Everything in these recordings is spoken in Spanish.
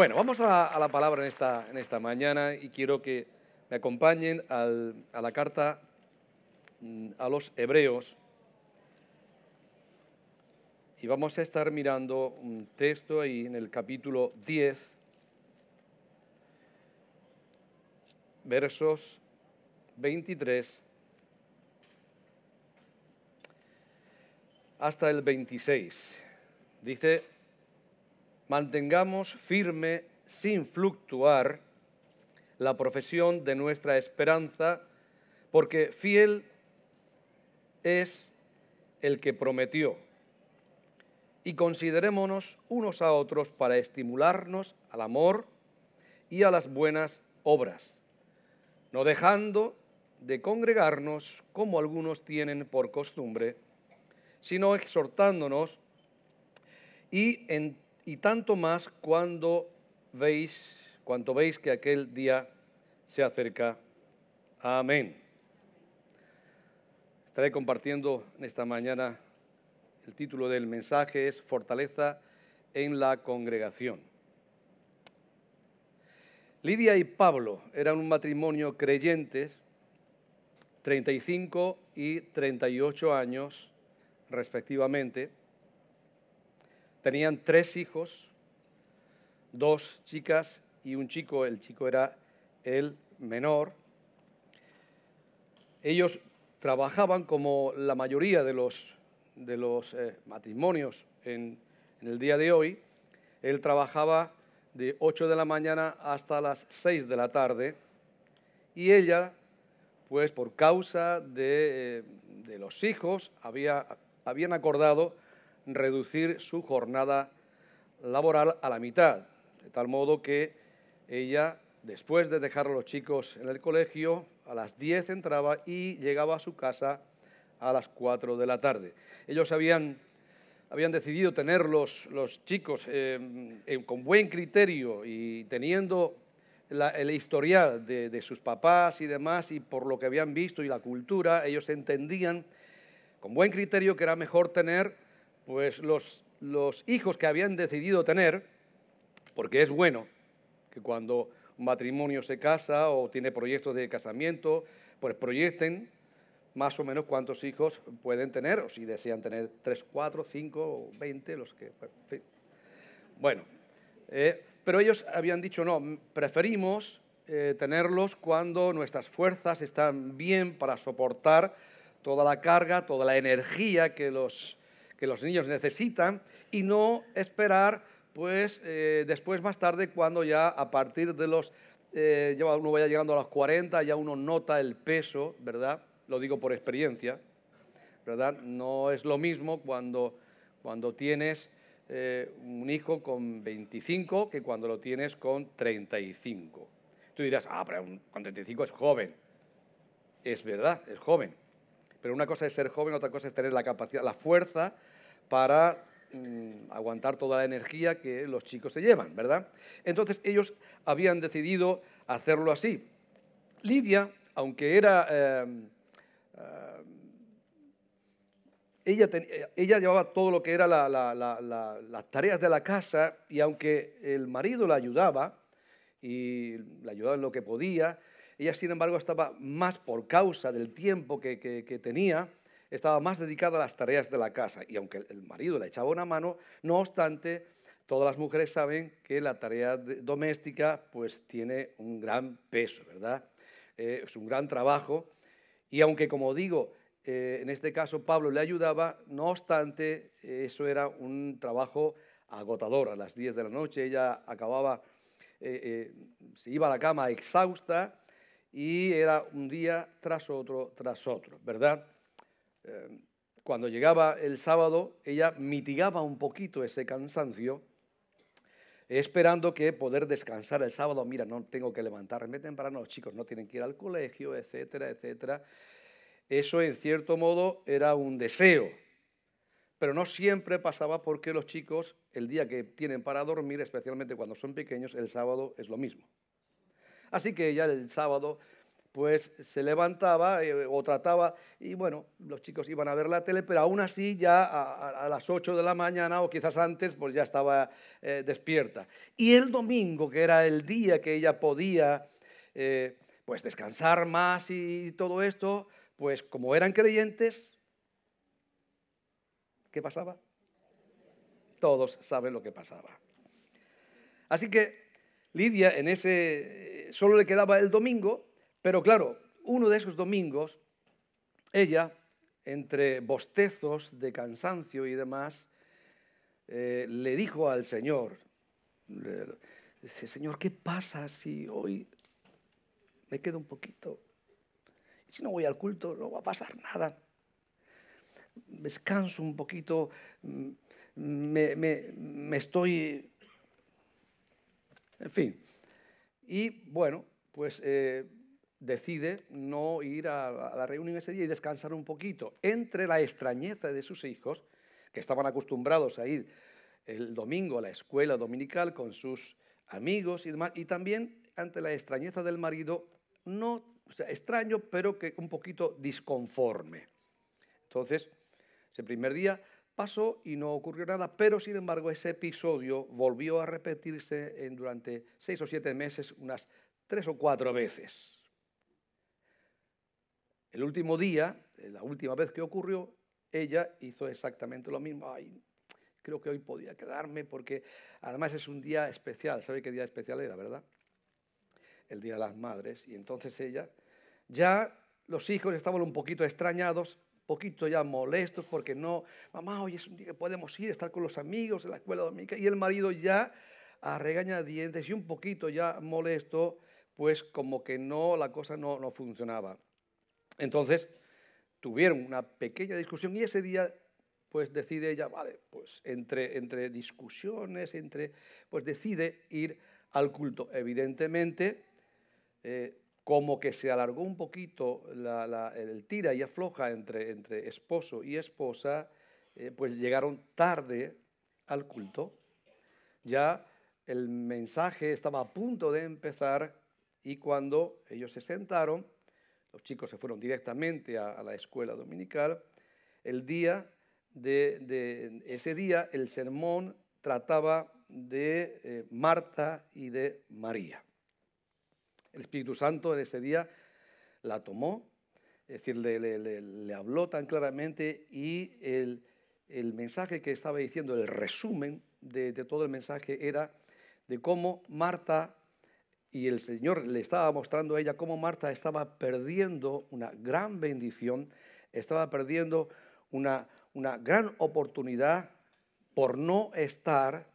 Bueno, vamos a, la palabra en esta, mañana y quiero que me acompañen a la carta mm, a los hebreos. Y vamos a estar mirando un texto ahí en el capítulo 10, versos 23 hasta el 26. Dice mantengamos firme, sin fluctuar, la profesión de nuestra esperanza, porque fiel es el que prometió. Y considerémonos unos a otros para estimularnos al amor y a las buenas obras, no dejando de congregarnos como algunos tienen por costumbre, sino exhortándonos y en y tanto más cuando veis, cuanto veis que aquel día se acerca. Amén. Estaré compartiendo esta mañana el título del mensaje es Fortaleza en la congregación. Lidia y Pablo eran un matrimonio creyentes, 35 y 38 años respectivamente. Tenían tres hijos, dos chicas y un chico. El chico era el menor. Ellos trabajaban como la mayoría de los, de los eh, matrimonios en, el día de hoy. Él trabajaba de 8 de la mañana hasta las 6 de la tarde y ella, pues por causa de, eh, los hijos, había, habían acordado reducir su jornada laboral a la mitad, de tal modo que ella, después de dejar a los chicos en el colegio, a las 10 entraba y llegaba a su casa a las 4 de la tarde. Ellos habían, habían decidido tener los, chicos eh, con buen criterio y teniendo la, el historial de, de, sus papás y demás, y por lo que habían visto y la cultura, ellos entendían con buen criterio que era mejor tener pues los, hijos que habían decidido tener, porque es bueno que cuando un matrimonio se casa o tiene proyectos de casamiento, pues proyecten más o menos cuántos hijos pueden tener, o si desean tener tres, cuatro, cinco, veinte, los que... Pues, bueno, eh, pero ellos habían dicho, no, preferimos eh, tenerlos cuando nuestras fuerzas están bien para soportar toda la carga, toda la energía que los que los niños necesitan y no esperar pues eh, después más tarde cuando ya a partir de los, eh, uno vaya llegando a los 40, ya uno nota el peso, ¿verdad? Lo digo por experiencia, ¿verdad? No es lo mismo cuando, cuando tienes eh, un hijo con 25 que cuando lo tienes con 35. Tú dirás, ah, pero con 35 es joven. Es verdad, es joven. Pero una cosa es ser joven, otra cosa es tener la capacidad, la fuerza para mm, aguantar toda la energía que los chicos se llevan, ¿verdad? Entonces ellos habían decidido hacerlo así. Lidia, aunque era... Em, em, ella, ella, llevaba todo lo que eran las tareas de la casa y aunque el marido la ayudaba y la ayudaba en lo que podía, ella sin embargo estaba más por causa del tiempo que tenía, estaba más dedicada a las tareas de la casa y aunque el marido le echaba una mano, no obstante, todas las mujeres saben que la tarea doméstica pues tiene un gran peso, ¿verdad? Eh, es un gran trabajo y aunque como digo, eh, en este caso Pablo le ayudaba, no obstante, eso era un trabajo agotador. A las 10 de la noche ella acababa, eh, se iba a la cama exhausta y era un día tras otro, tras otro, ¿verdad? Em, cuando llegaba el sábado, ella mitigaba un poquito ese cansancio, esperando que poder descansar el sábado. Mira, no tengo que levantarme temprano, los chicos no tienen que ir al colegio, etcétera, etcétera. Eso, en cierto modo, era un deseo, pero no siempre pasaba porque los chicos, el día que tienen para dormir, especialmente cuando son pequeños, el sábado es lo mismo. Así que ella el sábado pues se levantaba eh, o trataba, y bueno, los chicos iban a ver la tele, pero aún así ya a, las 8 de la mañana o quizás antes, pues ya estaba eh, despierta. Y el domingo, que era el día que ella podía, eh, pues descansar más y todo esto, pues como eran creyentes, ¿qué pasaba? Todos saben lo que pasaba. Así que Lidia en ese, solo le quedaba el domingo, pero claro, uno de esos domingos, ella, entre bostezos de cansancio y demás, eh, le dijo al Señor, dice, Señor, ¿qué pasa si hoy me quedo un poquito? Si no voy al culto, no va a pasar nada. Descanso un poquito, mm, me, estoy... En fin. Y bueno, pues... Eh, decide no ir a la, reunión ese día y descansar un poquito. Entre la extrañeza de sus hijos, que estaban acostumbrados a ir el domingo a la escuela dominical con sus amigos y demás, y también ante la extrañeza del marido, no o sea, extraño, pero que un poquito disconforme. Entonces, ese primer día pasó y no ocurrió nada, pero sin embargo ese episodio volvió a repetirse durante seis o siete meses unas tres o cuatro veces. El último día, eh, la última vez que ocurrió, ella hizo exactamente lo mismo. Ay, creo que hoy podía quedarme porque además es un día especial. ¿Sabe qué día especial era, verdad? El Día de las Madres. Y entonces ella, ya los hijos estaban un poquito extrañados, un poquito ya molestos porque no, mamá, hoy es un día que podemos ir, estar con los amigos en la escuela dominica. Y el marido ya a regañadientes y un poquito ya molesto, pues como que no, la cosa no, no funcionaba. Entonces, tuvieron una pequeña discusión y ese día pues decide ella, vale, pues entre, discusiones, entre, pues decide ir al culto. Evidentemente, eh, como que se alargó un poquito la, el tira y afloja entre, esposo y esposa, eh, pues llegaron tarde al culto. Ya el mensaje estaba a punto de empezar y cuando ellos se sentaron, los chicos se fueron directamente a, la escuela dominical. El día de, ese día el sermón trataba de eh, Marta y de María. El Espíritu Santo en ese día la tomó, es decir, le, habló tan claramente y el, mensaje que estaba diciendo, el resumen de todo el mensaje era de cómo Marta y el Señor le estaba mostrando a ella cómo Marta estaba perdiendo una gran bendición, estaba perdiendo una, una gran oportunidad por no estar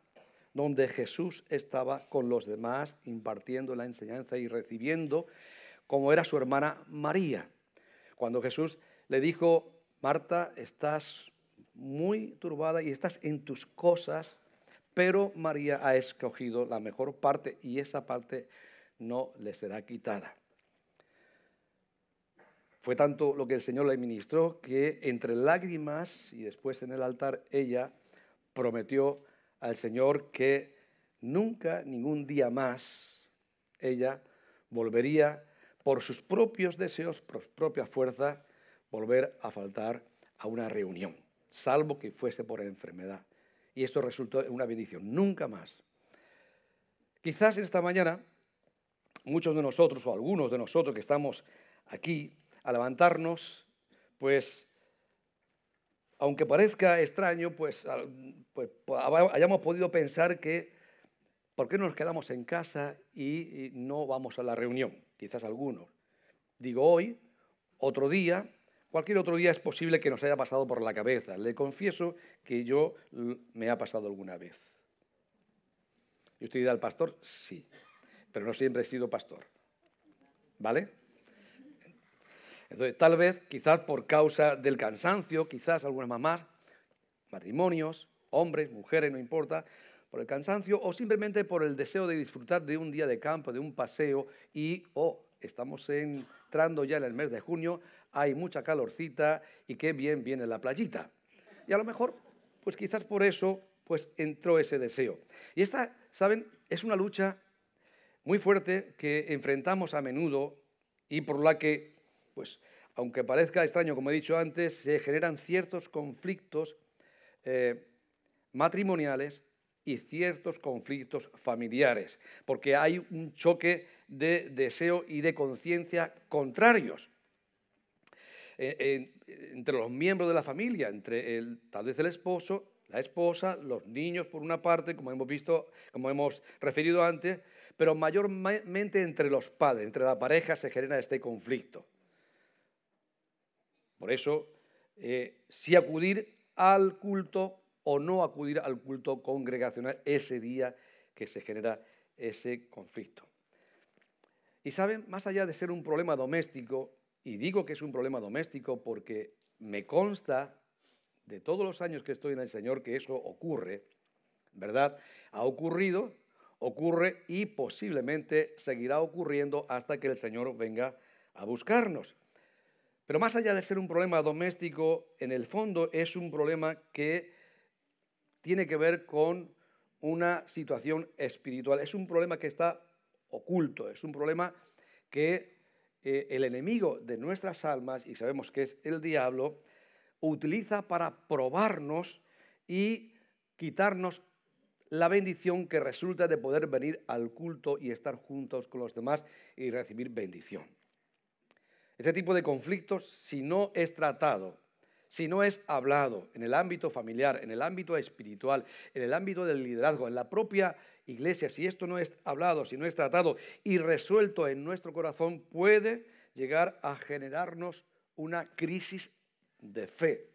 donde Jesús estaba con los demás, impartiendo la enseñanza y recibiendo, como era su hermana María. Cuando Jesús le dijo, Marta, estás muy turbada y estás en tus cosas pero María ha escogido la mejor parte y esa parte no le será quitada. Fue tanto lo que el Señor le ministró que entre lágrimas y después en el altar ella prometió al Señor que nunca, ningún día más, ella volvería por sus propios deseos, por su propia fuerza, volver a faltar a una reunión, salvo que fuese por enfermedad y esto resultó en una bendición. Nunca más. Quizás esta mañana muchos de nosotros o algunos de nosotros que estamos aquí a levantarnos, pues aunque parezca extraño, pues, pues, pues hayamos podido pensar que ¿por qué nos quedamos en casa y no vamos a la reunión? Quizás algunos. Digo hoy, otro día, Cualquier otro día es posible que nos haya pasado por la cabeza. Le confieso que yo me ha pasado alguna vez. ¿Y usted dirá al pastor? Sí, pero no siempre he sido pastor. ¿Vale? Entonces, tal vez, quizás por causa del cansancio, quizás algunas mamás, matrimonios, hombres, mujeres, no importa, por el cansancio o simplemente por el deseo de disfrutar de un día de campo, de un paseo y, oh, estamos en entrando ya en el mes de junio, hay mucha calorcita y qué bien viene la playita. Y a lo mejor, pues quizás por eso, pues entró ese deseo. Y esta, ¿saben? Es una lucha muy fuerte que enfrentamos a menudo y por la que, pues, aunque parezca extraño, como he dicho antes, se generan ciertos conflictos eh, matrimoniales y ciertos conflictos familiares, porque hay un choque de deseo y de conciencia contrarios. Eh, entre los miembros de la familia, entre el, tal vez el esposo, la esposa, los niños por una parte, como hemos visto, como hemos referido antes, pero mayormente entre los padres, entre la pareja se genera este conflicto. Por eso, eh, si acudir al culto o no acudir al culto congregacional ese día que se genera ese conflicto. Y saben, más allá de ser un problema doméstico, y digo que es un problema doméstico porque me consta de todos los años que estoy en el Señor que eso ocurre, ¿verdad? Ha ocurrido, ocurre y posiblemente seguirá ocurriendo hasta que el Señor venga a buscarnos. Pero más allá de ser un problema doméstico, en el fondo es un problema que tiene que ver con una situación espiritual. Es un problema que está oculto, es un problema que eh, el enemigo de nuestras almas, y sabemos que es el diablo, utiliza para probarnos y quitarnos la bendición que resulta de poder venir al culto y estar juntos con los demás y recibir bendición. Este tipo de conflictos, si no es tratado, si no es hablado en el ámbito familiar, en el ámbito espiritual, en el ámbito del liderazgo, en la propia Iglesia, si esto no es hablado, si no es tratado y resuelto en nuestro corazón, puede llegar a generarnos una crisis de fe.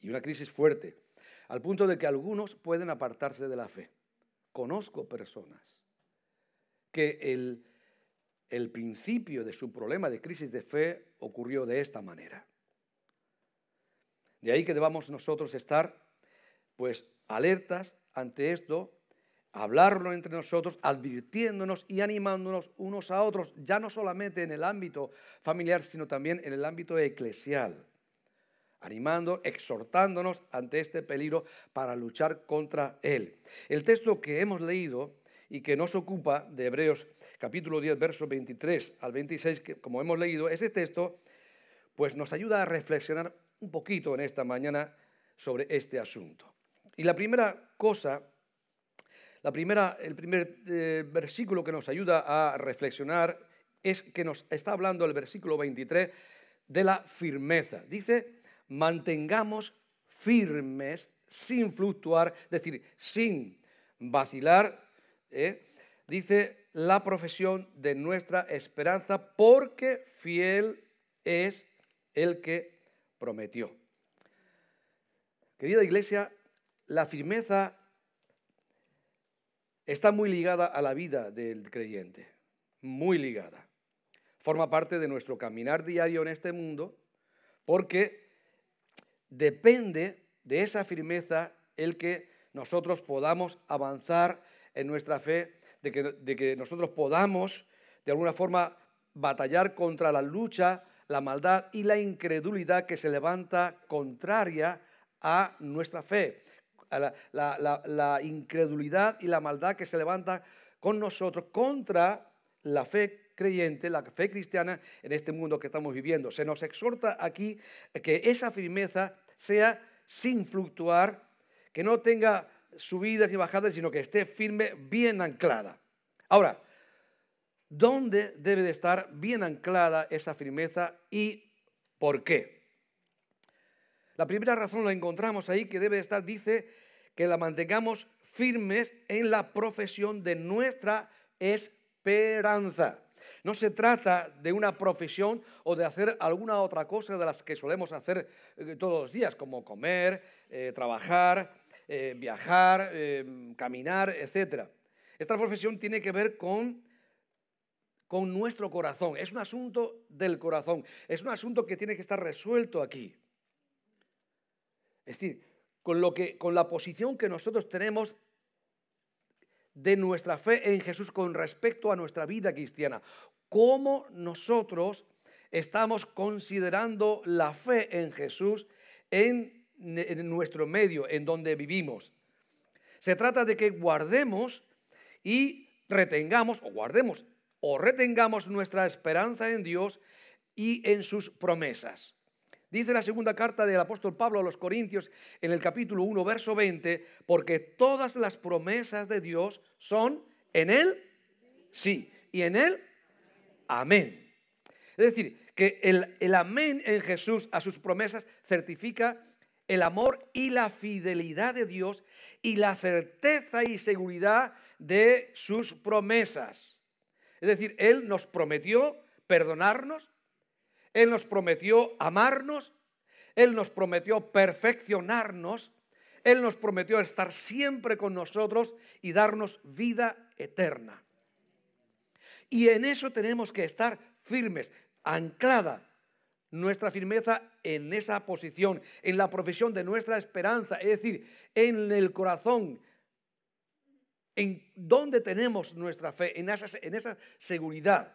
Y una crisis fuerte, al punto de que algunos pueden apartarse de la fe. Conozco personas que el, principio de su problema de crisis de fe ocurrió de esta manera. De ahí que debamos nosotros estar pues alertas ante esto, hablarlo entre nosotros, advirtiéndonos y animándonos unos a otros, ya no solamente en el ámbito familiar, sino también en el ámbito eclesial, animando, exhortándonos ante este peligro para luchar contra él. El texto que hemos leído y que nos ocupa de Hebreos capítulo 10, versos 23 al 26, que como hemos leído, ese este texto pues nos ayuda a reflexionar un poquito en esta mañana sobre este asunto. Y la primera cosa, la primera, el primer eh, versículo que nos ayuda a reflexionar es que nos está hablando el versículo 23 de la firmeza. Dice, mantengamos firmes sin fluctuar, es decir, sin vacilar, ¿eh? dice la profesión de nuestra esperanza, porque fiel es el que prometió. Querida iglesia, la firmeza está muy ligada a la vida del creyente, muy ligada. Forma parte de nuestro caminar diario en este mundo porque depende de esa firmeza el que nosotros podamos avanzar en nuestra fe, de que, nosotros podamos de alguna forma batallar contra la lucha, la maldad y la incredulidad que se levanta contraria a nuestra fe la, incredulidad y la maldad que se levanta con nosotros contra la fe creyente, la fe cristiana en este mundo que estamos viviendo. Se nos exhorta aquí que esa firmeza sea sin fluctuar, que no tenga subidas y bajadas, sino que esté firme, bien anclada. Ahora, ¿dónde debe de estar bien anclada esa firmeza y por qué? La primera razón la encontramos ahí que debe estar, dice, que la mantengamos firmes en la profesión de nuestra esperanza. No se trata de una profesión o de hacer alguna otra cosa de las que solemos hacer eh, todos los días, como comer, eh, trabajar, eh, viajar, caminar, etc. Esta profesión tiene que ver con nuestro corazón. Es un asunto del corazón. Es un asunto que tiene que estar resuelto aquí. Es decir, con, lo que, con la posición que nosotros tenemos de nuestra fe en Jesús con respecto a nuestra vida cristiana. ¿Cómo nosotros estamos considerando la fe en Jesús en, en nuestro medio, en donde vivimos? Se trata de que guardemos y retengamos, o guardemos, o retengamos nuestra esperanza en Dios y en sus promesas. Dice la segunda carta del apóstol Pablo a los Corintios en el capítulo 1, verso 20, porque todas las promesas de Dios son en Él, sí, y en Él, amén. Es decir, que el, el amén en Jesús a sus promesas certifica el amor y la fidelidad de Dios y la certeza y seguridad de sus promesas. Es decir, Él nos prometió perdonarnos, él nos prometió amarnos, Él nos prometió perfeccionarnos, Él nos prometió estar siempre con nosotros y darnos vida eterna. Y en eso tenemos que estar firmes, anclada nuestra firmeza en esa posición, en la profesión de nuestra esperanza, es decir, en el corazón, en donde tenemos nuestra fe, en esa, en esa seguridad.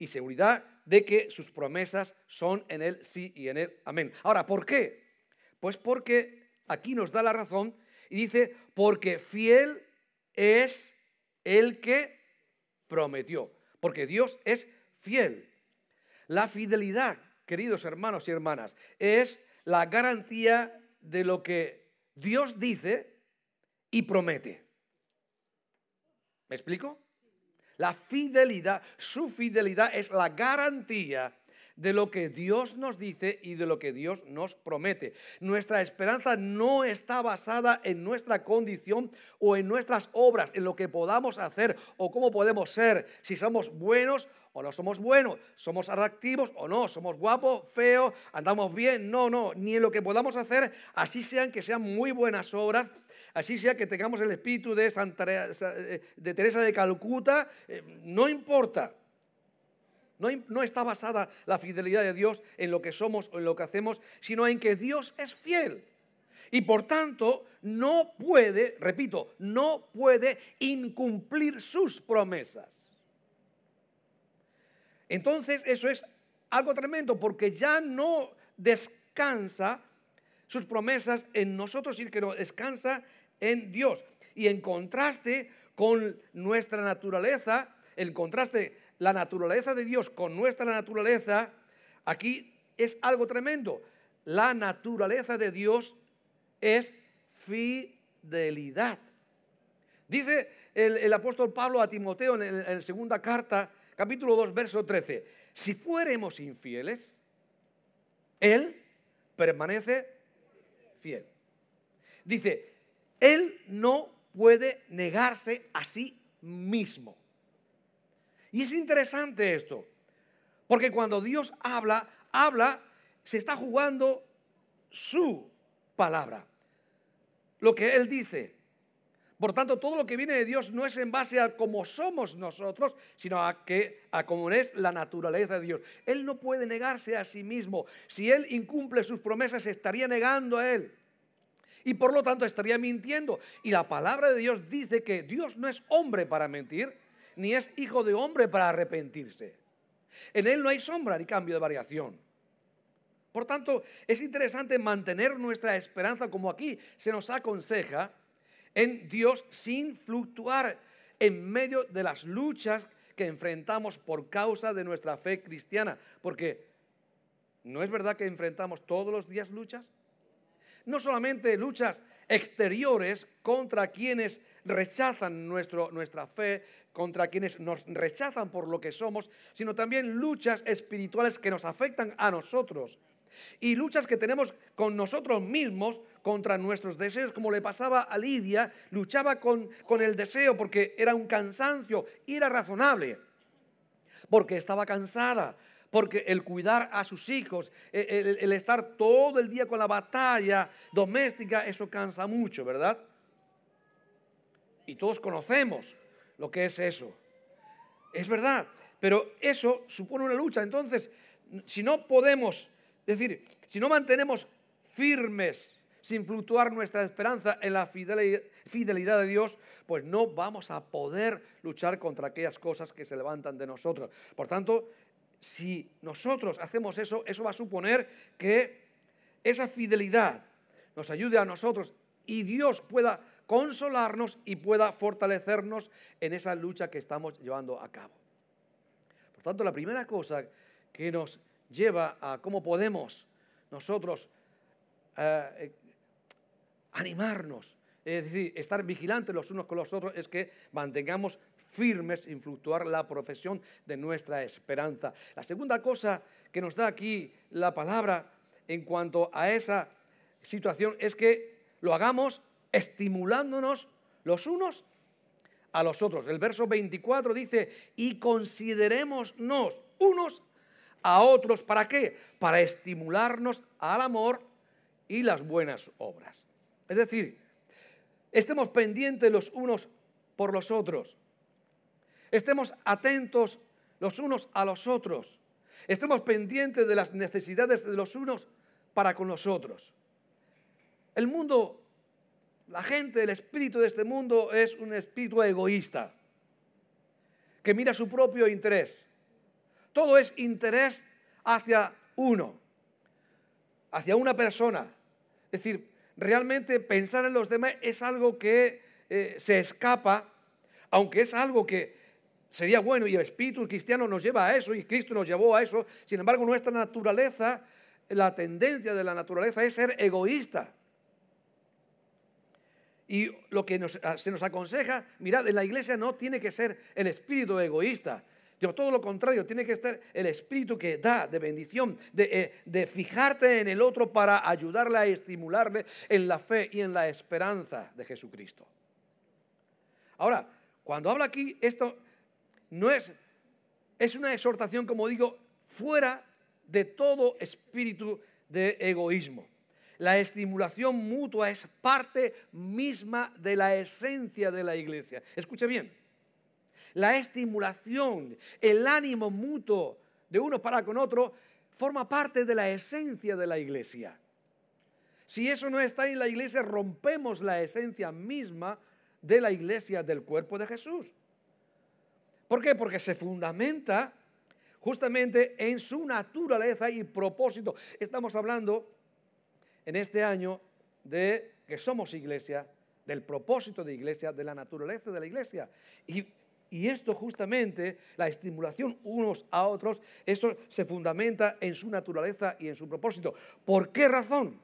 Y seguridad de que sus promesas son en él, sí y en él, amén. Ahora, ¿por qué? Pues porque aquí nos da la razón y dice, porque fiel es el que prometió, porque Dios es fiel. La fidelidad, queridos hermanos y hermanas, es la garantía de lo que Dios dice y promete. ¿Me explico? La fidelidad, su fidelidad es la garantía de lo que Dios nos dice y de lo que Dios nos promete. Nuestra esperanza no está basada en nuestra condición o en nuestras obras, en lo que podamos hacer o cómo podemos ser, si somos buenos o no somos buenos, somos atractivos o no, somos guapos, feos, andamos bien, no, no, ni en lo que podamos hacer, así sean que sean muy buenas obras así sea que tengamos el espíritu de, Santa, eh, de Teresa de Calcuta, eh, no importa. No, está basada la fidelidad de Dios en lo que somos o en lo que hacemos, sino en que Dios es fiel. Y por tanto, no puede, repito, no puede incumplir sus promesas. Entonces, eso es algo tremendo, porque ya no descansa sus promesas en nosotros, sino que no descansa en Dios. Y en contraste con nuestra naturaleza, el contraste, la naturaleza de Dios con nuestra naturaleza, aquí es algo tremendo. La naturaleza de Dios es fidelidad. Dice el, apóstol Pablo a Timoteo en, la segunda carta, capítulo 2, verso 13, si fuéramos infieles, Él permanece fiel. Dice, él no puede negarse a sí mismo. Y es interesante esto, porque cuando Dios habla, habla, se está jugando su palabra, lo que Él dice. Por tanto, todo lo que viene de Dios no es en base a cómo somos nosotros, sino a, que, a cómo es la naturaleza de Dios. Él no puede negarse a sí mismo. Si Él incumple sus promesas, estaría negando a Él y por lo tanto estaría mintiendo. Y la palabra de Dios dice que Dios no es hombre para mentir, ni es hijo de hombre para arrepentirse. En Él no hay sombra ni cambio de variación. Por tanto, es interesante mantener nuestra esperanza como aquí se nos aconseja en Dios sin fluctuar en medio de las luchas que enfrentamos por causa de nuestra fe cristiana. Porque ¿no es verdad que enfrentamos todos los días luchas? no solamente luchas exteriores contra quienes rechazan nuestra fe, contra quienes nos rechazan por lo que somos, sino también luchas espirituales que nos afectan a nosotros. Y luchas que tenemos con nosotros mismos, contra nuestros deseos, como le pasaba a Lidia, luchaba con, con el deseo porque era un cansancio y era razonable, porque estaba cansada, porque el cuidar a sus hijos, e, el, estar todo el día con la batalla doméstica, eso cansa mucho, ¿verdad? Y todos conocemos lo que es eso. Es verdad, pero eso supone una lucha. Entonces, si no podemos, decir, si no mantenemos firmes, sin fluctuar nuestra esperanza en la fidelidad de Dios, pues no vamos a poder luchar contra aquellas cosas que se levantan de nosotros. Por tanto, si nosotros hacemos eso, eso va a suponer que esa fidelidad nos ayude a nosotros y Dios pueda consolarnos y pueda fortalecernos en esa lucha que estamos llevando a cabo. Por tanto, la primera cosa que nos lleva a cómo podemos nosotros eh, animarnos, es decir, estar vigilantes los unos con los otros, es que mantengamos firmes sin fluctuar la profesión de nuestra esperanza. La segunda cosa que nos da aquí la palabra en cuanto a esa situación es que lo hagamos estimulándonos los unos a los otros. El verso 24 dice, y considerémonos unos a otros. ¿Para qué? Para estimularnos al amor y las buenas obras. Es decir, estemos pendientes los unos por los otros. Estemos atentos los unos a los otros. Estemos pendientes de las necesidades de los unos para con los otros. El mundo, la gente, el espíritu de este mundo es un espíritu egoísta que mira su propio interés. Todo es interés hacia uno, hacia una persona. Es decir, realmente pensar en los demás es algo que eh, se escapa, aunque es algo que Sería bueno y el espíritu cristiano nos lleva a eso y Cristo nos llevó a eso. Sin embargo, nuestra naturaleza, la tendencia de la naturaleza es ser egoísta. Y lo que ah, se nos aconseja, mirad, en la iglesia no tiene que ser el espíritu egoísta. todo lo contrario, tiene que ser el espíritu que da de bendición, de, eh, de fijarte en el otro para ayudarle a estimularle en la fe y en la esperanza de Jesucristo. Ahora, cuando habla aquí esto, no es, es una exhortación, como digo, fuera de todo espíritu de egoísmo. La estimulación mutua es parte misma de la esencia de la iglesia. Escuche bien. La estimulación, el ánimo mutuo de uno para con otro, forma parte de la esencia de la iglesia. Si eso no está en la iglesia, rompemos la esencia misma de la iglesia del cuerpo de Jesús. ¿Por qué? Porque se fundamenta justamente en su naturaleza y propósito. Estamos hablando en este año de que somos iglesia, del propósito de iglesia, de la naturaleza de la iglesia. Y, esto justamente, la estimulación unos a otros, esto se fundamenta en su naturaleza y en su propósito. ¿Por qué razón?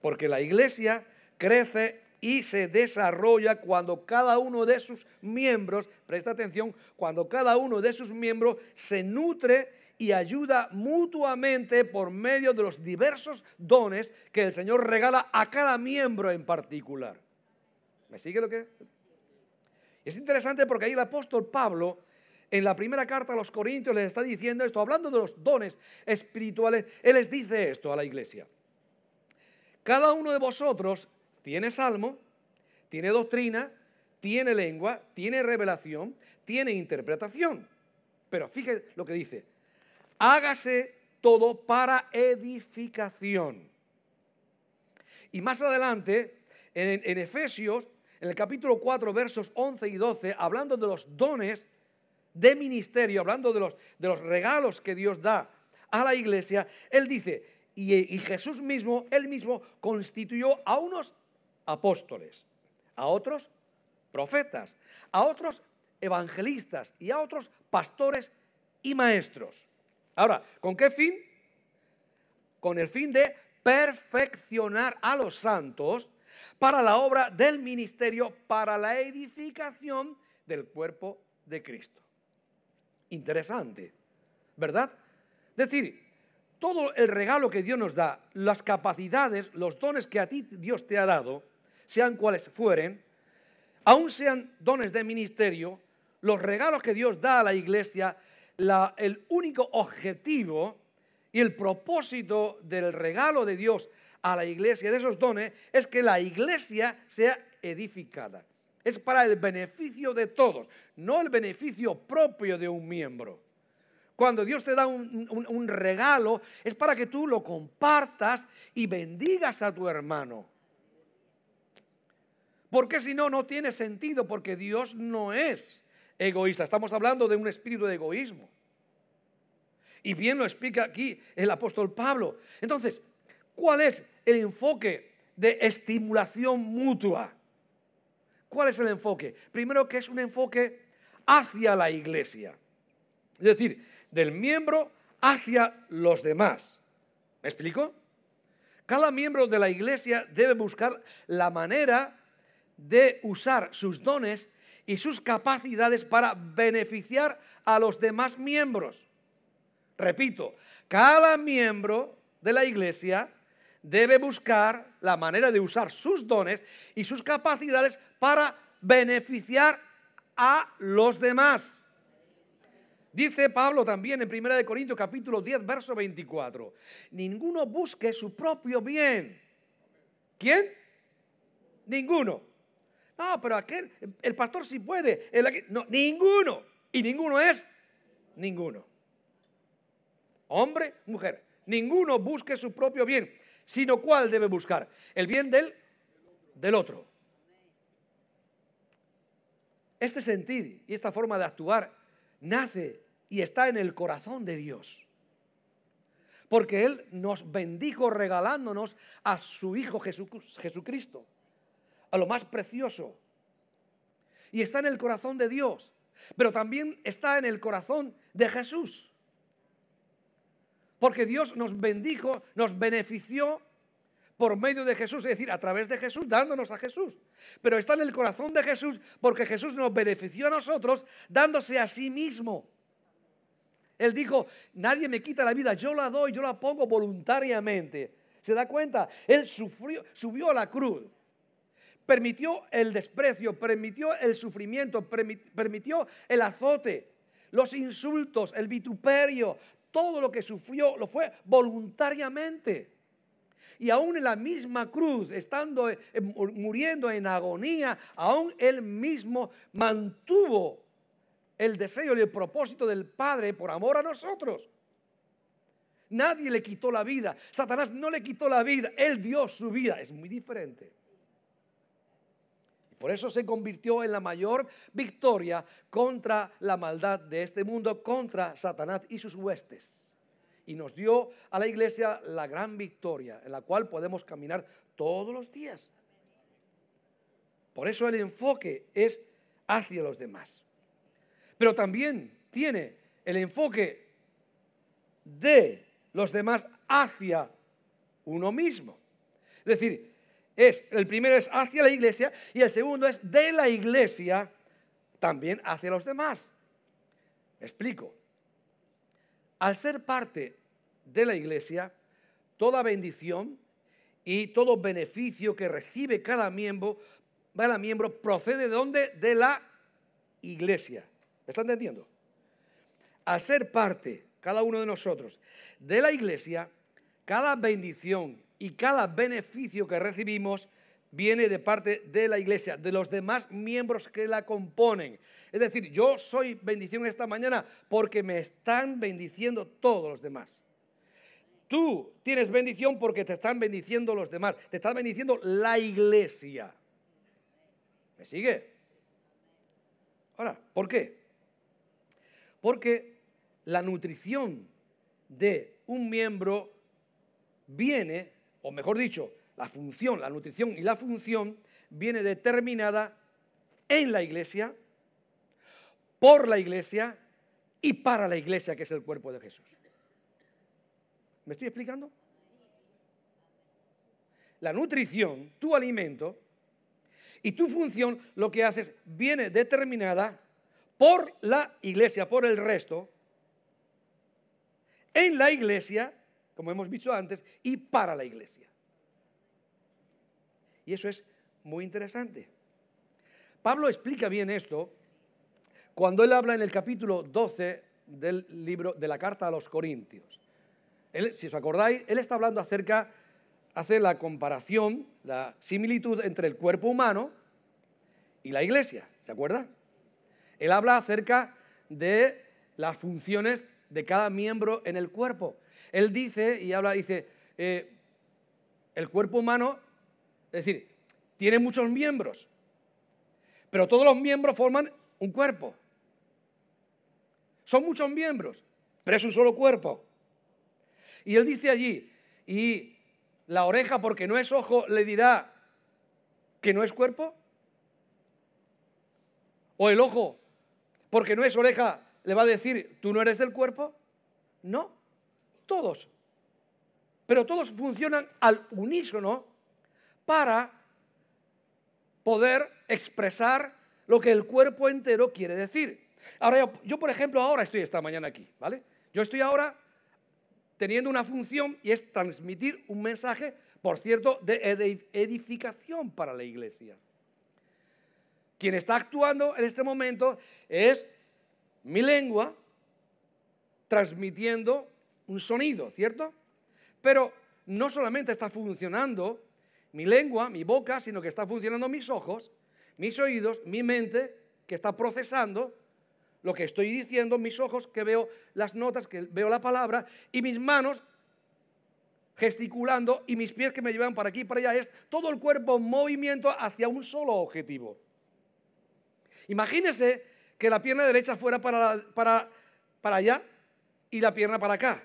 Porque la iglesia crece y se desarrolla cuando cada uno de sus miembros, presta atención, cuando cada uno de sus miembros se nutre y ayuda mutuamente por medio de los diversos dones que el Señor regala a cada miembro en particular. ¿Me sigue lo que? Es interesante porque ahí el apóstol Pablo en la primera carta a los Corintios les está diciendo esto, hablando de los dones espirituales, él les dice esto a la iglesia. Cada uno de vosotros tiene salmo, tiene doctrina, tiene lengua, tiene revelación, tiene interpretación. Pero fíjense lo que dice, hágase todo para edificación. Y más adelante, en, Efesios, en el capítulo 4, versos 11 y 12, hablando de los dones de ministerio, hablando de los, de los regalos que Dios da a la iglesia, él dice, y, y Jesús mismo, él mismo constituyó a unos apóstoles, a otros profetas, a otros evangelistas y a otros pastores y maestros. Ahora, ¿con qué fin? Con el fin de perfeccionar a los santos para la obra del ministerio, para la edificación del cuerpo de Cristo. Interesante, ¿verdad? Es decir, todo el regalo que Dios nos da, las capacidades, los dones que a ti Dios te ha dado, sean cuales fueren, aún sean dones de ministerio, los regalos que Dios da a la iglesia, el único objetivo y el propósito del regalo de Dios a la iglesia de esos dones es que la iglesia sea edificada. Es para el beneficio de todos, no el beneficio propio de un miembro. Cuando Dios te da un regalo, es para que tú lo compartas y bendigas a tu hermano. Porque si no, no tiene sentido, porque Dios no es egoísta. Estamos hablando de un espíritu de egoísmo. Y bien lo explica aquí el apóstol Pablo. Entonces, ¿cuál es el enfoque de estimulación mutua? ¿Cuál es el enfoque? Primero que es un enfoque hacia la iglesia. Es decir, del miembro hacia los demás. ¿Me explico? Cada miembro de la iglesia debe buscar la manera de usar sus dones y sus capacidades para beneficiar a los demás miembros. Repito, cada miembro de la iglesia debe buscar la manera de usar sus dones y sus capacidades para beneficiar a los demás. Dice Pablo también en 1 Corintios capítulo 10, verso 24, ninguno busque su propio bien. ¿Quién? Ninguno. No, pero aquel, el pastor sí puede. no, ninguno. Y ninguno es ninguno. Hombre, mujer. Ninguno busque su propio bien, sino cuál debe buscar. El bien del, del otro. Este sentir y esta forma de actuar nace y está en el corazón de Dios. Porque Él nos bendijo regalándonos a su Hijo Jesucristo a lo más precioso. Y está en el corazón de Dios, pero también está en el corazón de Jesús. Porque Dios nos bendijo, nos benefició por medio de Jesús, es decir, a través de Jesús, dándonos a Jesús. Pero está en el corazón de Jesús porque Jesús nos benefició a nosotros dándose a sí mismo. Él dijo, nadie me quita la vida, yo la doy, yo la pongo voluntariamente. ¿Se da cuenta? Él sufrió, subió a la cruz permitió el desprecio, permitió el sufrimiento, permitió el azote, los insultos, el vituperio, todo lo que sufrió lo fue voluntariamente. Y aún en la misma cruz, estando eh, eh, muriendo en agonía, aún él mismo mantuvo el deseo y el propósito del Padre por amor a nosotros. Nadie le quitó la vida. Satanás no le quitó la vida. Él dio su vida. Es muy diferente. Por eso se convirtió en la mayor victoria contra la maldad de este mundo, contra Satanás y sus huestes. Y nos dio a la iglesia la gran victoria en la cual podemos caminar todos los días. Por eso el enfoque es hacia los demás. Pero también tiene el enfoque de los demás hacia uno mismo. Es decir, es, el primero es hacia la iglesia y el segundo es de la iglesia también hacia los demás. explico. Al ser parte de la iglesia, toda bendición y todo beneficio que recibe cada miembro, cada miembro procede de dónde? De la iglesia. ¿Me están entendiendo? Al ser parte, cada uno de nosotros, de la iglesia, cada bendición y cada beneficio que recibimos viene de parte de la iglesia, de los demás miembros que la componen. Es decir, yo soy bendición esta mañana porque me están bendiciendo todos los demás. Tú tienes bendición porque te están bendiciendo los demás, te está bendiciendo la iglesia. ¿Me sigue? Ahora, ¿por qué? Porque la nutrición de un miembro viene o mejor dicho, la función, la nutrición y la función viene determinada en la iglesia, por la iglesia y para la iglesia que es el cuerpo de Jesús. ¿Me estoy explicando? La nutrición, tu alimento y tu función, lo que haces, viene determinada por la iglesia, por el resto, en la iglesia como hemos dicho antes, y para la iglesia. Y eso es muy interesante. Pablo explica bien esto cuando él habla en el capítulo 12 del libro de la carta a los Corintios. si os acordáis, él está hablando acerca, hace la comparación, la similitud entre el cuerpo humano y la iglesia, ¿se acuerda? Él habla acerca de las funciones de cada miembro en el cuerpo. Él dice, y habla, dice, eh, el cuerpo humano, es decir, tiene muchos miembros, pero todos los miembros forman un cuerpo. Son muchos miembros, pero es un solo cuerpo. Y él dice allí, y la oreja, porque no es ojo, le dirá que no es cuerpo. O el ojo, porque no es oreja, le va a decir, tú no eres del cuerpo. No todos. Pero todos funcionan al unísono para poder expresar lo que el cuerpo entero quiere decir. Ahora, yo, por ejemplo, ahora estoy esta mañana aquí, ¿vale? Yo estoy ahora teniendo una función y es transmitir un mensaje, por cierto, de edificación para la iglesia. Quien está actuando en este momento es mi lengua transmitiendo un sonido, ¿cierto? Pero no solamente está funcionando mi lengua, mi boca, sino que está funcionando mis ojos, mis oídos, mi mente, que está procesando lo que estoy diciendo, mis ojos que veo las notas, que veo la palabra, y mis manos gesticulando y mis pies que me llevan para aquí y para allá. Es todo el cuerpo en movimiento hacia un solo objetivo. Imagínese que la pierna derecha fuera para, para allá y la pierna para acá.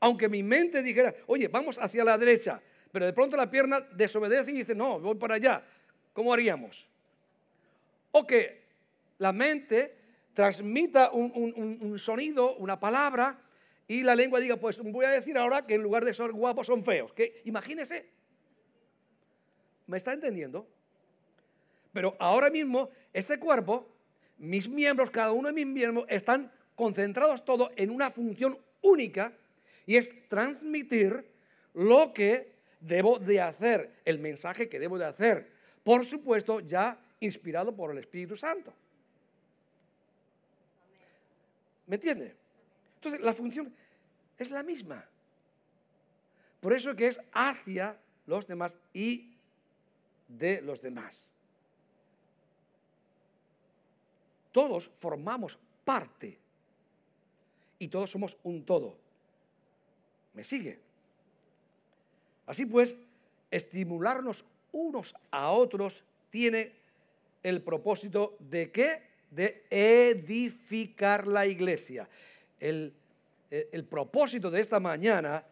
Aunque mi mente dijera, oye, vamos hacia la derecha, pero de pronto la pierna desobedece y dice, no, voy para allá. ¿Cómo haríamos? O que la mente transmita un, sonido, una palabra, y la lengua diga, pues voy a decir ahora que en lugar de ser guapos son feos. Que, imagínese. ¿Me está entendiendo? Pero ahora mismo, este cuerpo, mis miembros, cada uno de mis miembros, están concentrados todos en una función única y es transmitir lo que debo de hacer, el mensaje que debo de hacer. Por supuesto, ya inspirado por el Espíritu Santo. ¿Me entiende? Entonces, la función es la misma. Por eso que es hacia los demás y de los demás. Todos formamos parte y todos somos un todo. ¿Me sigue? Así pues, estimularnos unos a otros tiene el propósito de qué? De edificar la iglesia. El, eh, el propósito de esta mañana,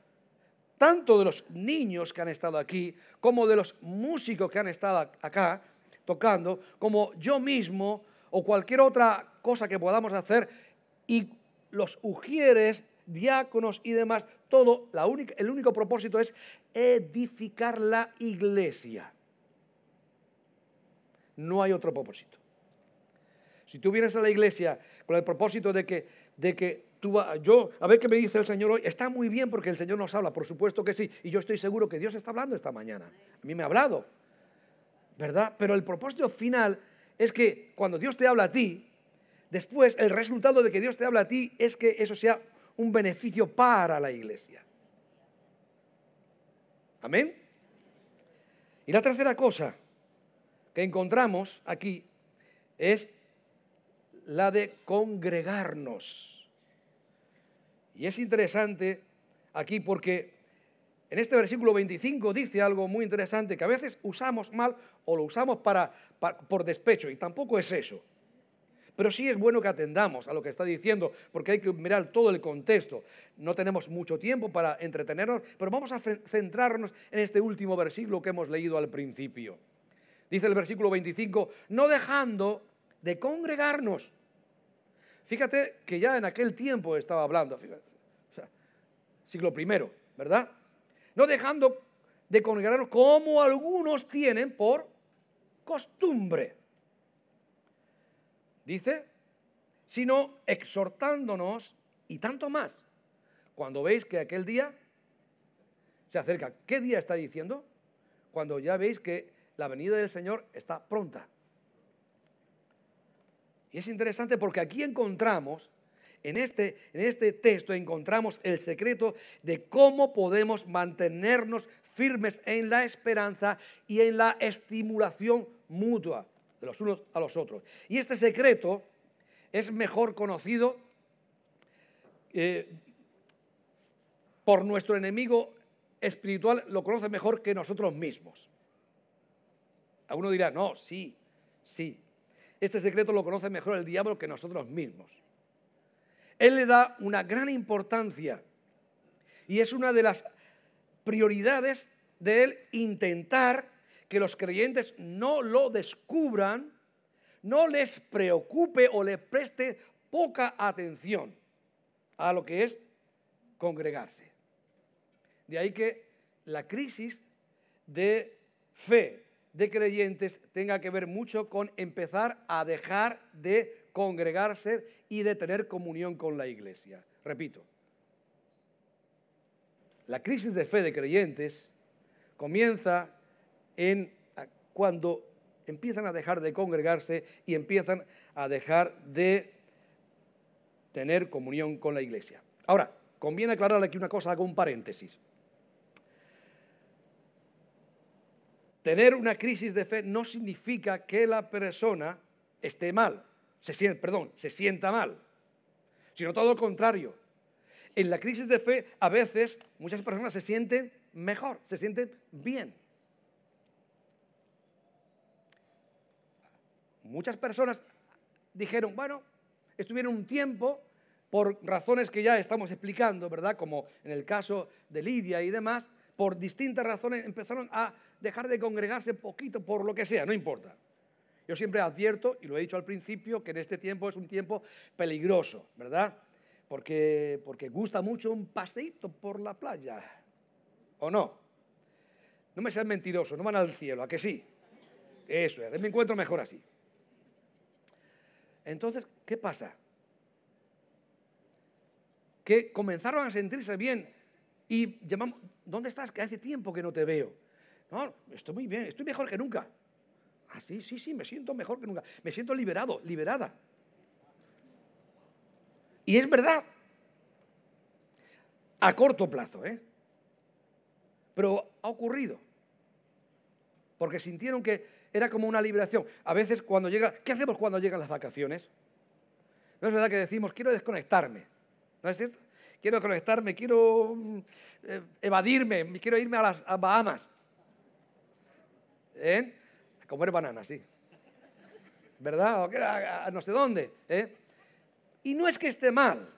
tanto de los niños que han estado aquí, como de los músicos que han estado acá tocando, como yo mismo o cualquier otra cosa que podamos hacer, y los ujieres diáconos y demás, todo, el único propósito es edificar la iglesia. No hay otro propósito. Si tú vienes a la iglesia con el propósito de que, de que tú, yo, a ver qué me dice el Señor hoy, está muy bien porque el Señor nos habla, por supuesto que sí, y yo estoy seguro que Dios está hablando esta mañana. A mí me ha hablado, ¿verdad? Pero el propósito final es que cuando Dios te habla a ti, después el resultado de que Dios te habla a ti es que eso sea un beneficio para la iglesia. Amén. Y la tercera cosa que encontramos aquí es la de congregarnos. Y es interesante aquí porque en este versículo 25 dice algo muy interesante que a veces usamos mal o lo usamos para por despecho y tampoco es eso. Pero sí es bueno que atendamos a lo que está diciendo, porque hay que mirar todo el contexto. No tenemos mucho tiempo para entretenernos, pero vamos a centrarnos en este último versículo que hemos leído al principio. Dice el versículo 25, no dejando de congregarnos. Fíjate que ya en aquel tiempo estaba hablando, siglo primero, ¿verdad? No dejando de congregarnos como algunos tienen por costumbre dice, sino exhortándonos y tanto más. Cuando veis que aquel día se acerca, ¿qué día está diciendo? Cuando ya veis que la venida del Señor está pronta. Y es interesante porque aquí encontramos, en este, este texto encontramos el secreto de cómo podemos mantenernos firmes en la esperanza y en la estimulación mutua los unos a los otros. Y este secreto es mejor conocido eh, por nuestro enemigo espiritual, lo conoce mejor que nosotros mismos. Alguno dirá, no, sí, sí. Este secreto lo conoce mejor el diablo que nosotros mismos. Él le da una gran importancia y es una de las prioridades de él intentar que los creyentes no lo descubran, no les preocupe o les preste poca atención a lo que es congregarse. De ahí que la crisis de fe de creyentes tenga que ver mucho con empezar a dejar de congregarse y de tener comunión con la iglesia. Repito, la crisis de fe de creyentes comienza en ah, cuando empiezan a dejar de congregarse y empiezan a dejar de tener comunión con la iglesia. Ahora, conviene aclarar aquí una cosa, hago un paréntesis. Tener una crisis de fe no significa que la persona esté mal, perdón, se sienta mal, sino todo lo contrario. En la crisis de fe a veces muchas personas se sienten mejor, se sienten bien muchas personas dijeron, bueno, estuvieron un tiempo por razones que ya estamos explicando, ¿verdad? Como en el caso de Lidia y demás, por distintas razones empezaron a dejar de congregarse poquito por lo que sea, no importa. Yo siempre advierto, y lo he dicho al principio, que en este tiempo es un tiempo peligroso, ¿verdad? Porque, porque gusta mucho un paseito por la playa, ¿o no? No me seas mentiroso, no van al cielo, ¿a que sí? Eso es, me encuentro mejor así. Entonces, ¿qué pasa? Que comenzaron a sentirse bien y llamamos, ¿dónde estás? Que hace tiempo que no te veo. No, estoy muy bien, estoy mejor que nunca. Ah, sí, sí, sí, me siento mejor que nunca. Me siento liberado, liberada. Y es verdad. A corto plazo, ¿eh? Pero ha ocurrido. Porque sintieron que era como una liberación. A veces cuando llega, ¿qué hacemos cuando llegan las vacaciones? No es verdad que decimos, quiero desconectarme. ¿No es cierto? Quiero desconectarme, quiero mm, eh, evadirme, quiero irme a las Bahamas. ¿Eh? A comer bananas, sí. ¿Verdad? O a, no sé dónde. ¿eh? Y no es que esté mal,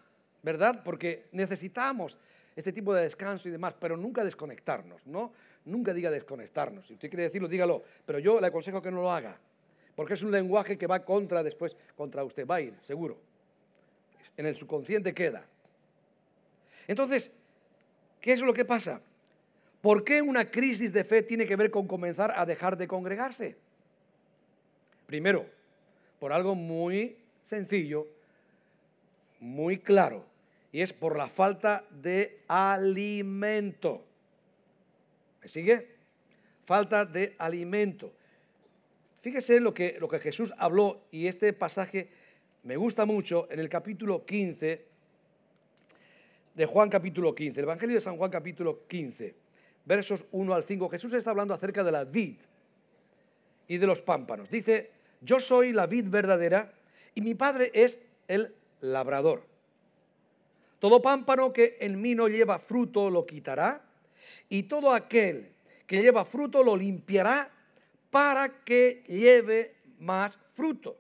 ¿verdad? Porque necesitamos este tipo de descanso y demás, pero nunca desconectarnos, ¿no? Nunca diga desconectarnos. Si usted quiere decirlo, dígalo. Pero yo le aconsejo que no lo haga. Porque es un lenguaje que va contra después, contra usted. Va a ir, seguro. En el subconsciente queda. Entonces, ¿qué es lo que pasa? ¿Por qué una crisis de fe tiene que ver con comenzar a dejar de congregarse? Primero, por algo muy sencillo, muy claro, y es por la falta de alimento. ¿Me sigue? Falta de alimento. Fíjese lo que, lo que Jesús habló y este pasaje me gusta mucho en el capítulo 15 de Juan capítulo 15, el Evangelio de San Juan capítulo 15, versos 1 al 5. Jesús está hablando acerca de la vid y de los pámpanos. Dice, yo soy la vid verdadera y mi padre es el labrador. Todo pámpano que en mí no lleva fruto lo quitará y todo aquel que lleva fruto lo limpiará para que lleve más fruto.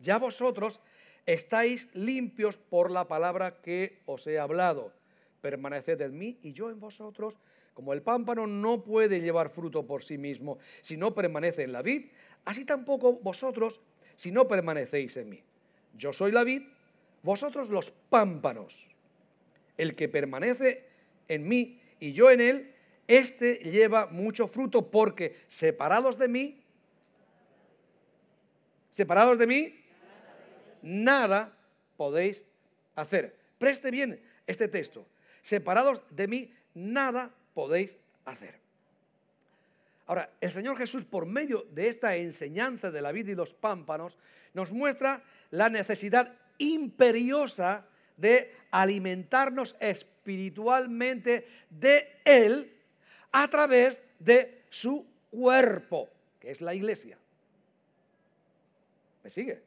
Ya vosotros estáis limpios por la palabra que os he hablado. Permaneced en mí y yo en vosotros. Como el pámpano no puede llevar fruto por sí mismo si no permanece en la vid, así tampoco vosotros si no permanecéis en mí. Yo soy la vid, vosotros los pámpanos. El que permanece en mí y yo en él, este lleva mucho fruto, porque separados de mí, separados de mí, nada podéis hacer. Preste bien este texto. Separados de mí, nada podéis hacer. Ahora, el Señor Jesús, por medio de esta enseñanza de la vida y los pámpanos, nos muestra la necesidad imperiosa de alimentarnos espiritualmente espiritualmente de Él a través de su cuerpo, que es la iglesia. ¿Me sigue?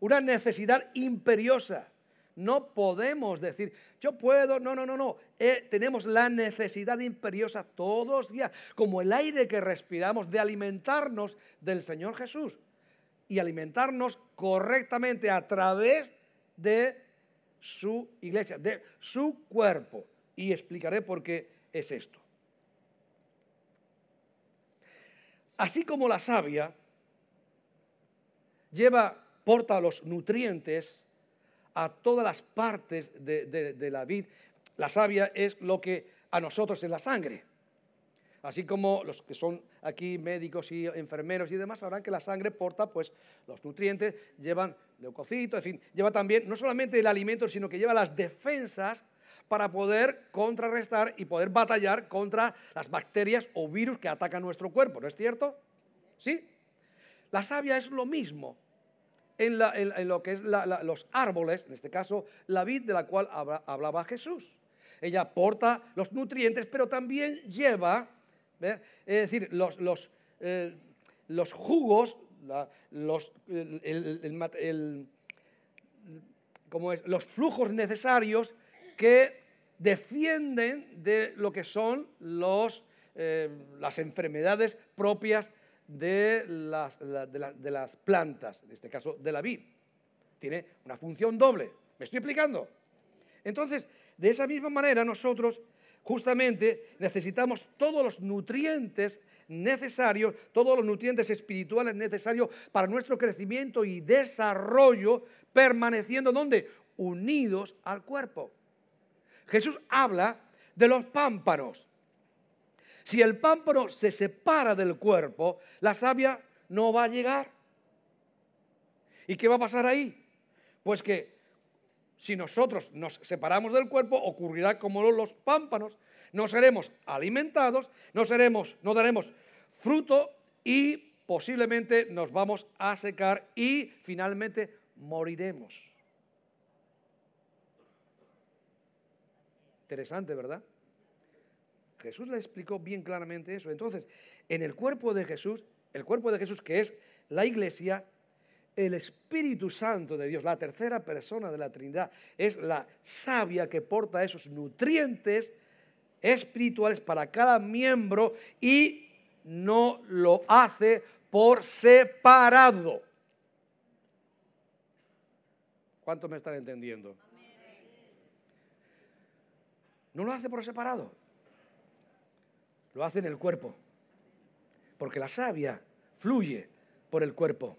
Una necesidad imperiosa. No podemos decir, yo puedo, no, no, no, no. Eh, tenemos la necesidad imperiosa todos los días, como el aire que respiramos, de alimentarnos del Señor Jesús y alimentarnos correctamente a través de su iglesia, de su cuerpo. Y explicaré por qué es esto. Así como la savia lleva, porta los nutrientes a todas las partes de, la vid, la savia es lo que a nosotros es la sangre. Así como los que son aquí médicos y enfermeros y demás sabrán que la sangre porta pues los nutrientes, llevan leucocitos, en fin, lleva también no solamente el alimento, sino que lleva las defensas para poder contrarrestar y poder batallar contra las bacterias o virus que atacan nuestro cuerpo, ¿no es cierto? ¿Sí? La savia es lo mismo en, lo que es los árboles, en este caso la vid de la cual hablaba Jesús. Ella porta los nutrientes, pero también lleva es decir, los, jugos, los, flujos necesarios que defienden de lo que son eh, las enfermedades propias de de las plantas, en este caso de la vid. Tiene una función doble. ¿Me estoy explicando? Entonces, de esa misma manera nosotros justamente necesitamos todos los nutrientes necesarios, todos los nutrientes espirituales necesarios para nuestro crecimiento y desarrollo, permaneciendo donde? Unidos al cuerpo. Jesús habla de los pámpanos. Si el pámpano se separa del cuerpo, la savia no va a llegar. ¿Y qué va a pasar ahí? Pues que si nosotros nos separamos del cuerpo, ocurrirá como los pámpanos. No seremos alimentados, no, seremos, no daremos fruto y posiblemente nos vamos a secar y finalmente moriremos. Interesante, ¿verdad? Jesús le explicó bien claramente eso. Entonces, en el cuerpo de Jesús, el cuerpo de Jesús que es la iglesia, el Espíritu Santo de Dios, la tercera persona de la Trinidad, es la savia que porta esos nutrientes espirituales para cada miembro y no lo hace por separado. ¿Cuántos me están entendiendo? No lo hace por separado. Lo hace en el cuerpo. Porque la savia fluye por el cuerpo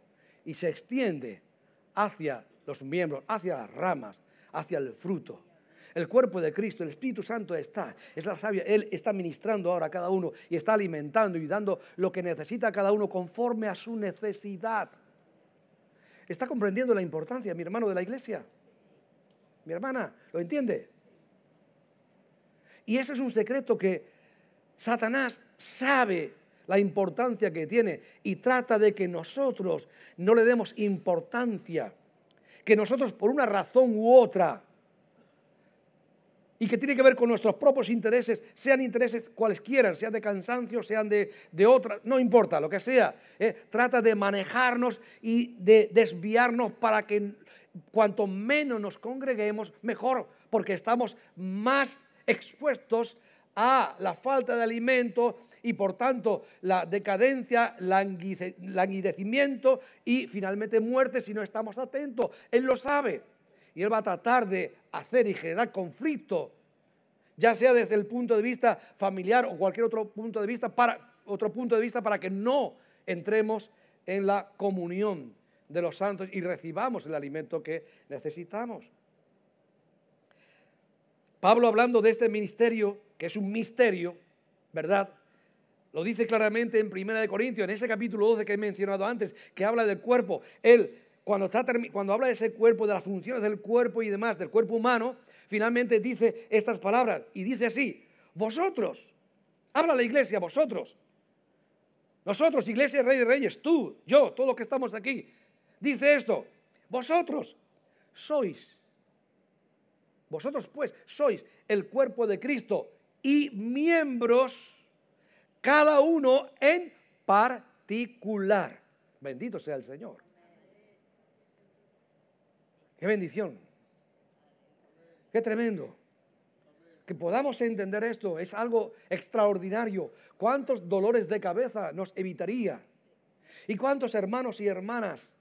y se extiende hacia los miembros, hacia las ramas, hacia el fruto. El cuerpo de Cristo, el Espíritu Santo está, es la sabia, Él está ministrando ahora a cada uno y está alimentando y dando lo que necesita cada uno conforme a su necesidad. ¿Está comprendiendo la importancia, mi hermano, de la iglesia? Mi hermana, ¿lo entiende? Y ese es un secreto que Satanás sabe la importancia que tiene y trata de que nosotros no le demos importancia, que nosotros por una razón u otra, y que tiene que ver con nuestros propios intereses, sean intereses cualesquiera, sean de cansancio, sean de, otra, no importa, lo que sea. ¿eh? Trata de manejarnos y de desviarnos para que cuanto menos nos congreguemos, mejor, porque estamos más expuestos a la falta de alimento, y por tanto la decadencia, languidecimiento y finalmente muerte si no estamos atentos. Él lo sabe y él va a tratar de hacer y generar conflicto, ya sea desde el punto de vista familiar o cualquier otro punto de vista para, otro punto de vista para que no entremos en la comunión de los santos y recibamos el alimento que necesitamos. Pablo hablando de este ministerio, que es un misterio, ¿verdad? Lo dice claramente en Primera de Corintios, en ese capítulo 12 que he mencionado antes, que habla del cuerpo. Él, cuando, está, cuando habla de ese cuerpo, de las funciones del cuerpo y demás, del cuerpo humano, finalmente dice estas palabras y dice así, vosotros, habla la iglesia, vosotros, nosotros, iglesia, rey de reyes, tú, yo, todos los que estamos aquí, dice esto, vosotros sois, vosotros pues sois el cuerpo de Cristo y miembros cada uno en particular. Bendito sea el Señor. Qué bendición. Qué tremendo. Que podamos entender esto es algo extraordinario. ¿Cuántos dolores de cabeza nos evitaría? ¿Y cuántos hermanos y hermanas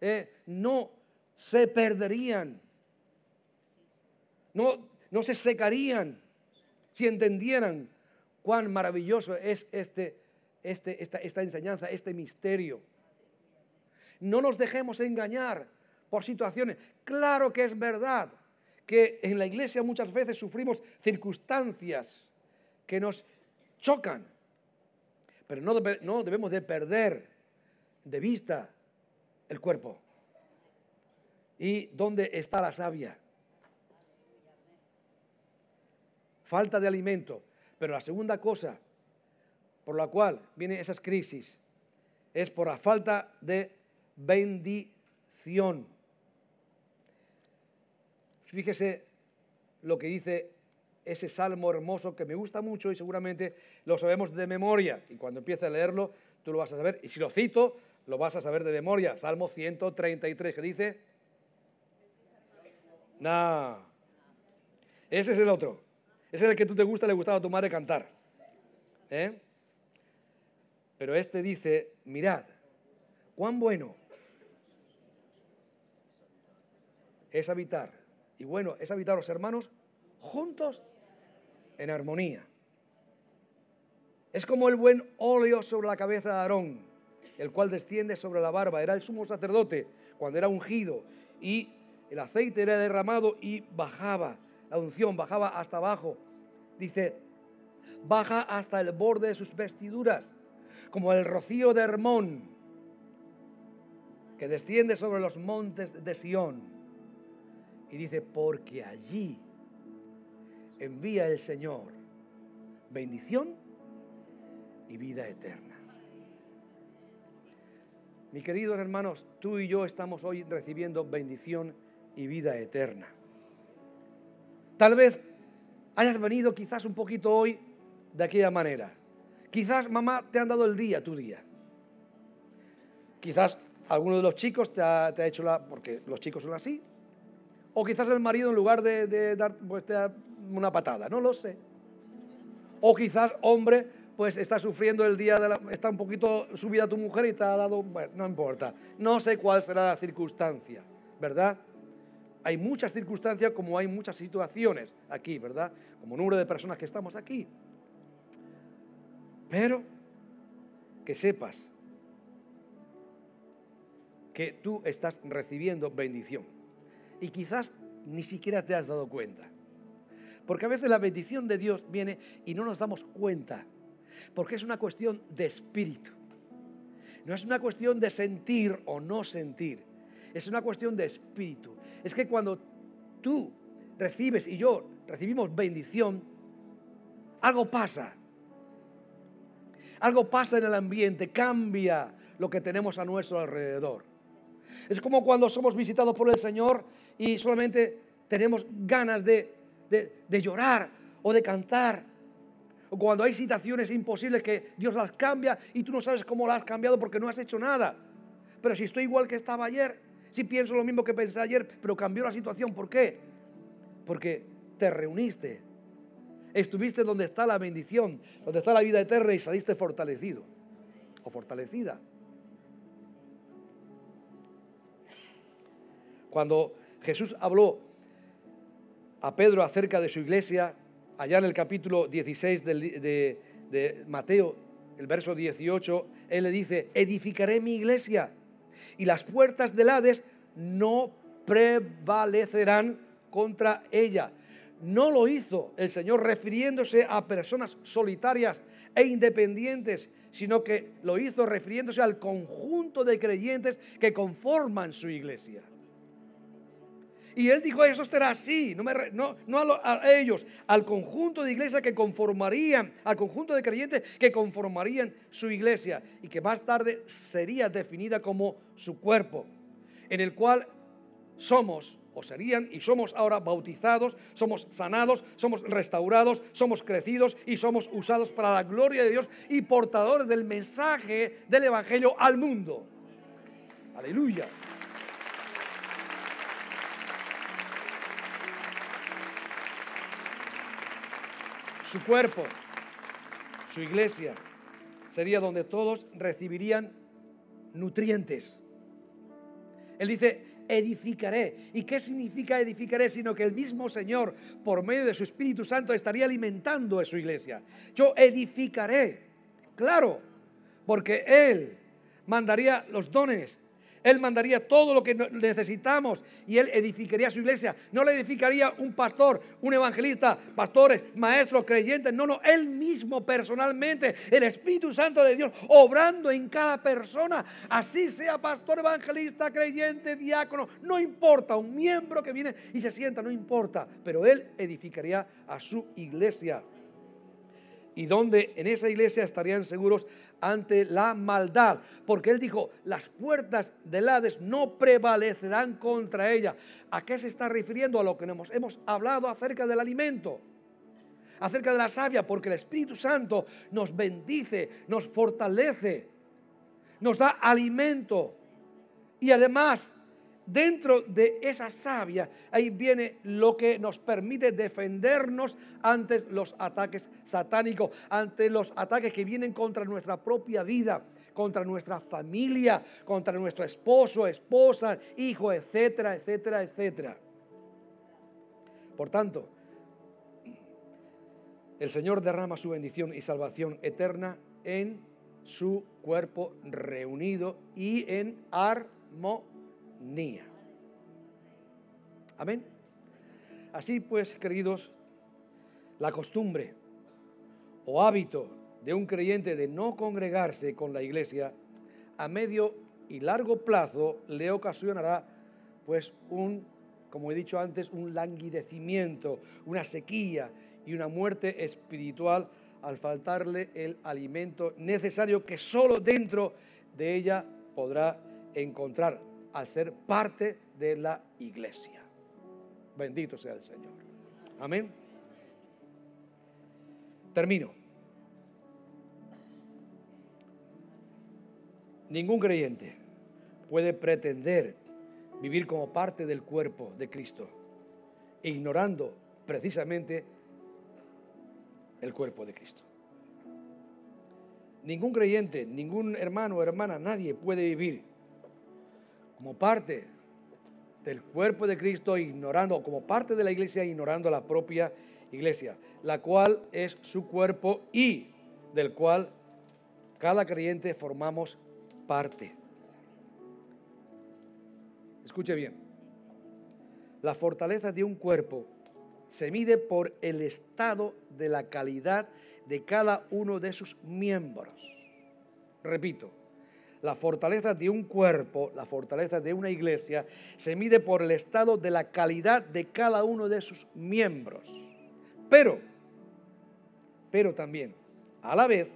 eh, no se perderían? No, no se secarían si entendieran Cuán maravilloso es este, este esta, enseñanza, este misterio. No nos dejemos engañar por situaciones. Claro que es verdad que en la iglesia muchas veces sufrimos circunstancias que nos chocan, pero no, no debemos de perder de vista el cuerpo. ¿Y dónde está la savia? Falta de alimento. Pero la segunda cosa por la cual vienen esas crisis es por la falta de bendición. Fíjese lo que dice ese salmo hermoso que me gusta mucho y seguramente lo sabemos de memoria. Y cuando empiece a leerlo, tú lo vas a saber. Y si lo cito, lo vas a saber de memoria. Salmo 133, que dice... Nah. Ese es el otro. Ese el que tú te gusta, le gustaba tomar y cantar. ¿Eh? Pero este dice, mirad, cuán bueno es habitar. Y bueno, es habitar los hermanos juntos en armonía. Es como el buen óleo sobre la cabeza de Aarón, el cual desciende sobre la barba. Era el sumo sacerdote cuando era ungido y el aceite era derramado y bajaba la unción bajaba hasta abajo. Dice, baja hasta el borde de sus vestiduras, como el rocío de Hermón, que desciende sobre los montes de Sión. Y dice, porque allí envía el Señor bendición y vida eterna. Mis queridos hermanos, tú y yo estamos hoy recibiendo bendición y vida eterna. Tal vez hayas venido quizás un poquito hoy de aquella manera. Quizás mamá te han dado el día, tu día. Quizás alguno de los chicos te ha, hecho la... porque los chicos son así. O quizás el marido en lugar de, dar pues, una patada, no lo sé. O quizás hombre pues está sufriendo el día de la... está un poquito subida tu mujer y te ha dado... Bueno, no importa. No sé cuál será la circunstancia, ¿verdad? Hay muchas circunstancias como hay muchas situaciones aquí, ¿verdad? Como número de personas que estamos aquí. Pero que sepas que tú estás recibiendo bendición. Y quizás ni siquiera te has dado cuenta. Porque a veces la bendición de Dios viene y no nos damos cuenta. Porque es una cuestión de espíritu. No es una cuestión de sentir o no sentir. Es una cuestión de espíritu es que cuando tú recibes y yo recibimos bendición, algo pasa. Algo pasa en el ambiente, cambia lo que tenemos a nuestro alrededor. Es como cuando somos visitados por el Señor y solamente tenemos ganas de, llorar o de cantar. O cuando hay situaciones imposibles que Dios las cambia y tú no sabes cómo las has cambiado porque no has hecho nada. Pero si estoy igual que estaba ayer, sí pienso lo mismo que pensé ayer, pero cambió la situación. ¿Por qué? Porque te reuniste, estuviste donde está la bendición, donde está la vida eterna y saliste fortalecido o fortalecida. Cuando Jesús habló a Pedro acerca de su iglesia, allá en el capítulo 16 de, de Mateo, el verso 18, él le dice, edificaré mi iglesia y las puertas del Hades no prevalecerán contra ella. No lo hizo el Señor refiriéndose a personas solitarias e independientes, sino que lo hizo refiriéndose al conjunto de creyentes que conforman su iglesia. Y él dijo, eso será así, no, a, a, ellos, al conjunto de iglesias que conformarían, al conjunto de creyentes que conformarían su iglesia y que más tarde sería definida como su cuerpo, en el cual somos o serían y somos ahora bautizados, somos sanados, somos restaurados, somos crecidos y somos usados para la gloria de Dios y portadores del mensaje del Evangelio al mundo. Aleluya. su cuerpo, su iglesia, sería donde todos recibirían nutrientes. Él dice, edificaré. ¿Y qué significa edificaré? Sino que el mismo Señor, por medio de su Espíritu Santo, estaría alimentando a su iglesia. Yo edificaré, claro, porque Él mandaría los dones, él mandaría todo lo que necesitamos y Él edificaría su iglesia. No le edificaría un pastor, un evangelista, pastores, maestros, creyentes. No, no, Él mismo personalmente, el Espíritu Santo de Dios, obrando en cada persona. Así sea pastor, evangelista, creyente, diácono. No importa, un miembro que viene y se sienta, no importa. Pero Él edificaría a su iglesia y donde en esa iglesia estarían seguros ante la maldad, porque él dijo, las puertas del Hades no prevalecerán contra ella. ¿A qué se está refiriendo? A lo que hemos, hemos hablado acerca del alimento, acerca de la savia, porque el Espíritu Santo nos bendice, nos fortalece, nos da alimento y además dentro de esa savia, ahí viene lo que nos permite defendernos ante los ataques satánicos, ante los ataques que vienen contra nuestra propia vida, contra nuestra familia, contra nuestro esposo, esposa, hijo, etcétera, etcétera, etcétera. Por tanto, el Señor derrama su bendición y salvación eterna en su cuerpo reunido y en armo. Amén. Así pues, queridos, la costumbre o hábito de un creyente de no congregarse con la iglesia a medio y largo plazo le ocasionará pues un, como he dicho antes, un languidecimiento, una sequía y una muerte espiritual al faltarle el alimento necesario que solo dentro de ella podrá encontrar al ser parte de la iglesia. Bendito sea el Señor. Amén. Termino. Ningún creyente puede pretender vivir como parte del cuerpo de Cristo, ignorando precisamente el cuerpo de Cristo. Ningún creyente, ningún hermano o hermana, nadie puede vivir como parte del cuerpo de Cristo, ignorando, como parte de la iglesia, ignorando la propia iglesia, la cual es su cuerpo y del cual cada creyente formamos parte. Escuche bien, la fortaleza de un cuerpo se mide por el estado de la calidad de cada uno de sus miembros. Repito, la fortaleza de un cuerpo, la fortaleza de una iglesia, se mide por el estado de la calidad de cada uno de sus miembros. Pero, pero también, a la vez,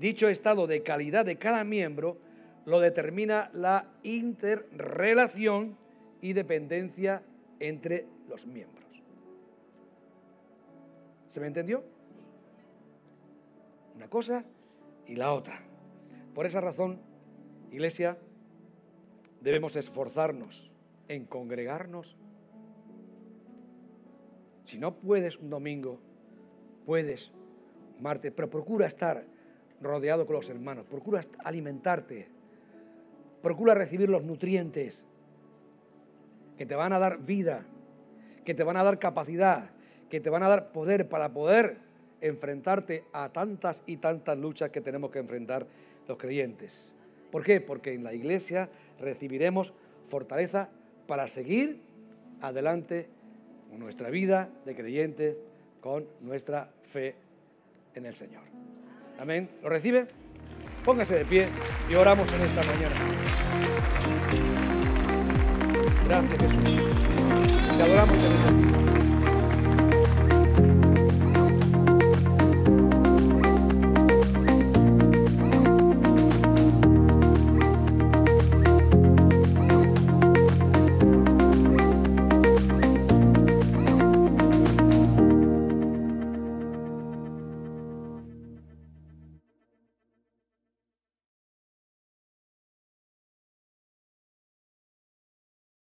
dicho estado de calidad de cada miembro lo determina la interrelación y dependencia entre los miembros. ¿Se me entendió? Una cosa y la otra. Por esa razón, iglesia, debemos esforzarnos en congregarnos. Si no puedes un domingo, puedes martes, pero procura estar rodeado con los hermanos, procura alimentarte, procura recibir los nutrientes que te van a dar vida, que te van a dar capacidad, que te van a dar poder para poder enfrentarte a tantas y tantas luchas que tenemos que enfrentar los creyentes. ¿Por qué? Porque en la iglesia recibiremos fortaleza para seguir adelante nuestra vida de creyentes con nuestra fe en el Señor. Amén. ¿Lo recibe? Póngase de pie y oramos en esta mañana. Gracias Jesús. Te adoramos en